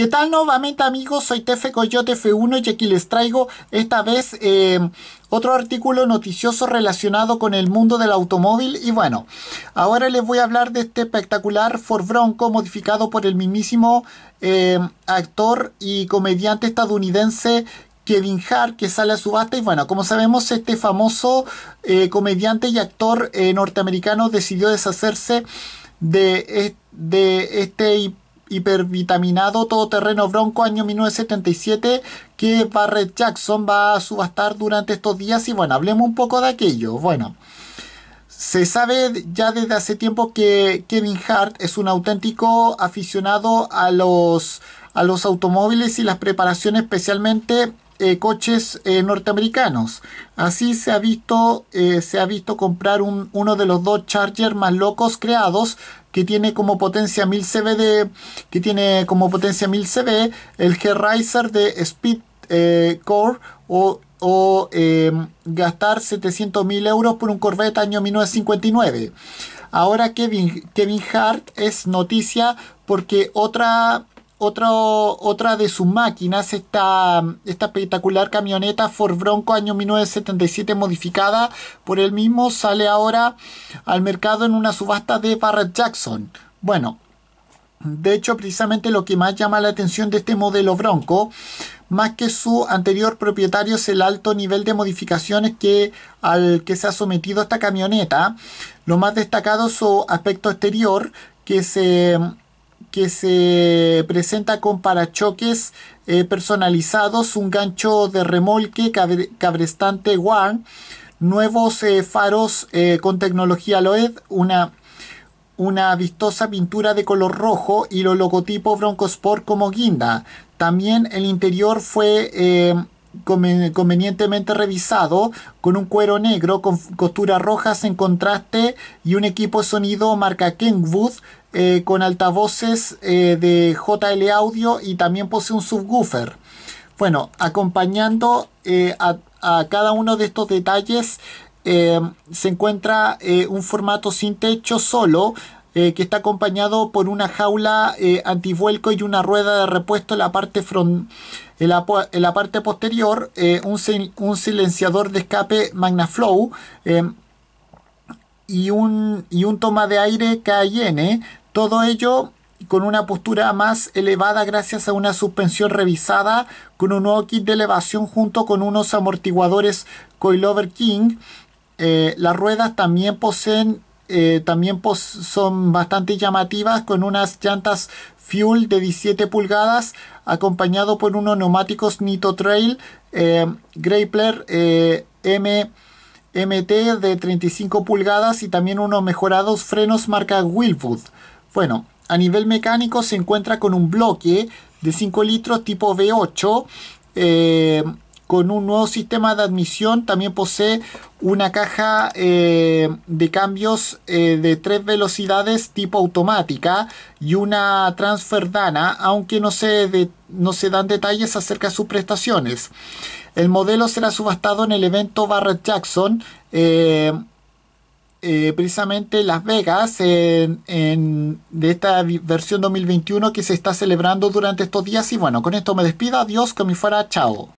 ¿Qué tal nuevamente amigos? Soy Tefe Coyote F1 y aquí les traigo esta vez em, otro artículo noticioso relacionado con el mundo del automóvil y bueno, ahora les voy a hablar de este espectacular Ford Bronco modificado por el mismísimo em, actor y comediante estadounidense Kevin Hart que sale a subasta y bueno, como sabemos este famoso eh, comediante y actor eh, norteamericano decidió deshacerse de, e, de este hipervitaminado todoterreno bronco año 1977 que Barrett Jackson va a subastar durante estos días y bueno, hablemos un poco de aquello. Bueno, se sabe ya desde hace tiempo que Kevin Hart es un auténtico aficionado a los, a los automóviles y las preparaciones especialmente eh, coches eh, norteamericanos. Así se ha visto, eh, se ha visto comprar un, uno de los dos Charger más locos creados que tiene como potencia 1000 CV de, que tiene como potencia 1000 CV el G-Riser de Speed Core o, em, gastar gastar mil euros por un Corvette año 1959. Ahora Kevin, Kevin Hart es noticia porque otra otra de sus máquinas, esta, esta espectacular camioneta Ford Bronco año 1977 modificada por él mismo, sale ahora al mercado en una subasta de Barrett Jackson. Bueno, de hecho precisamente lo que más llama la atención de este modelo Bronco, más que su anterior propietario, es el alto nivel de modificaciones que, al que se ha sometido esta camioneta. Lo más destacado es su aspecto exterior, que se que se presenta con parachoques eh, personalizados, un gancho de remolque cabrestante Warn, nuevos eh, faros eh, con tecnología LOED, una, una vistosa pintura de color rojo y los logotipos Broncosport como guinda. También el interior fue convenientemente revisado con un cuero negro con costuras rojas en contraste y un equipo de sonido marca Kenwood eh, con altavoces eh, de JL Audio y también posee un subwoofer. Bueno, acompañando eh, a, a, cada uno de estos detalles se encuentra un formato sin techo solo eh, que está acompañado por una jaula eh, antivuelco y una rueda de repuesto en la parte, front, la, parte posterior, eh, un, silenciador de escape Magnaflow em, y, un, un toma de aire K&N Todo ello con una postura más elevada gracias a una suspensión revisada con un nuevo kit de elevación junto con unos amortiguadores Coilover King. las ruedas también poseen eh, también pues, son bastante llamativas con unas llantas Fuel de 17 pulgadas acompañado por unos neumáticos Nito Trail eh, Grappler eh, M MT de 35 pulgadas y también unos mejorados frenos marca Wilwood. Bueno, a nivel mecánico se encuentra con un bloque de 5 litros tipo V8 con un nuevo sistema de admisión. También posee una caja eh, de cambios eh, de tres velocidades tipo automática y una transferdana, aunque no se, no se dan detalles acerca de sus prestaciones. El modelo será subastado en el evento Barrett Jackson. Eh, precisamente en precisamente Las Vegas en, de esta versión 2021 que se está celebrando durante estos días. Y bueno, con esto me despido. Adiós, que me fuera. Chao.